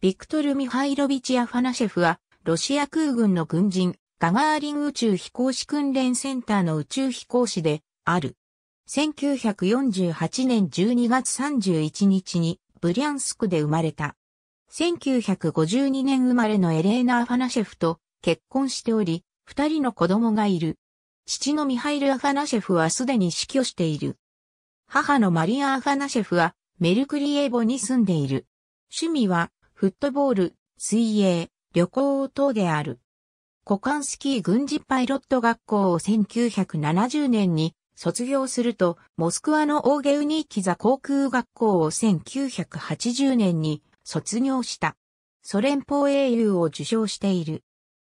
ビクトル・ミハイロビチ・アファナシェフは、ロシア空軍の軍人、ガガーリン宇宙飛行士訓練センターの宇宙飛行士で、ある。1948年12月31日に、ブリャンスクで生まれた。1952年生まれのエレーナ・アファナシェフと結婚しており、二人の子供がいる。父のミハイル・アファナシェフはすでに死去している。母のマリア・アファナシェフはメルクリエボに住んでいる。趣味はフットボール、水泳、旅行等である。股ンスキー軍事パイロット学校を1970年に卒業すると、モスクワのオーゲウニーキザ航空学校を1980年に卒業した。ソ連邦英雄を受賞している。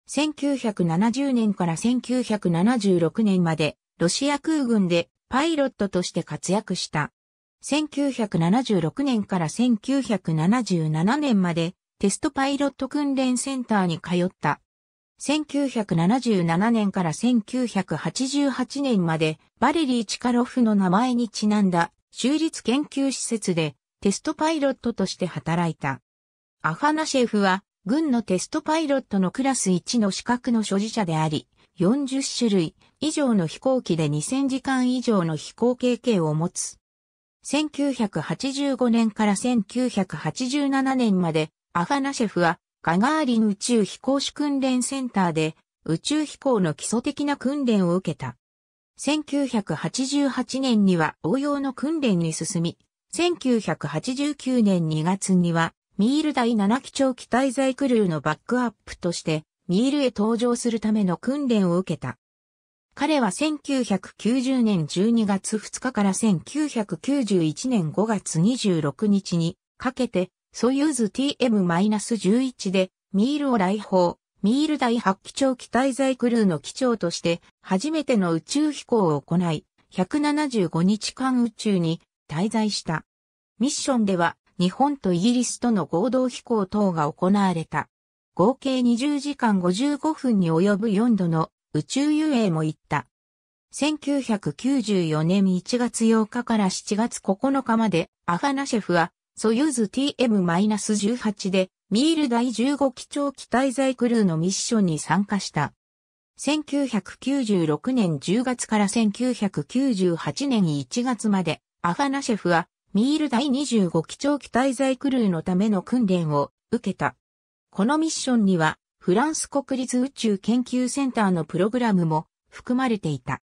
1970年から1976年までロシア空軍でパイロットとして活躍した。1976年から1977年までテストパイロット訓練センターに通った。1977年から1988年までバレリー・チカロフの名前にちなんだ州立研究施設でテストパイロットとして働いた。アファナシェフは軍のテストパイロットのクラス1の資格の所持者であり、40種類以上の飛行機で2000時間以上の飛行経験を持つ。1985年から1987年まで、アファナシェフは、ガガーリン宇宙飛行士訓練センターで、宇宙飛行の基礎的な訓練を受けた。1988年には応用の訓練に進み、1989年2月には、ミール第7基長機滞在クルーのバックアップとして、ミールへ登場するための訓練を受けた。彼は1990年12月2日から1991年5月26日にかけて、ソユーズ TM-11 でミールを来訪、ミール第8機長機滞在クルーの機長として初めての宇宙飛行を行い、175日間宇宙に滞在した。ミッションでは日本とイギリスとの合同飛行等が行われた。合計20時間55分に及ぶ4度の宇宙遊泳も行った。1994年1月8日から7月9日まで、アファナシェフは、ソユーズ TM-18 で、ミール第15基調機滞在クルーのミッションに参加した。1996年10月から1998年1月まで、アファナシェフは、ミール第25基調機滞在クルーのための訓練を受けた。このミッションには、フランス国立宇宙研究センターのプログラムも含まれていた。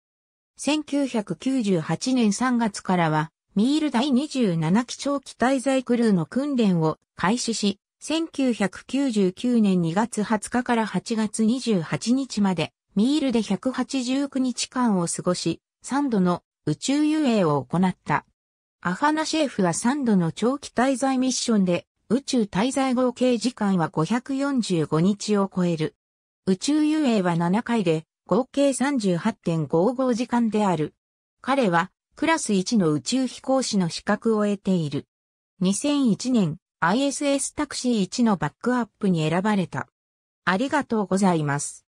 1998年3月からは、ミール第27期長機滞在クルーの訓練を開始し、1999年2月20日から8月28日まで、ミールで189日間を過ごし、3度の宇宙遊泳を行った。アハナシェフは3度の長期滞在ミッションで宇宙滞在合計時間は545日を超える。宇宙遊泳は7回で、合計38.55時間である。彼は、クラス1の宇宙飛行士の資格を得ている。2001年、ISS タクシー1のバックアップに選ばれた。ありがとうございます。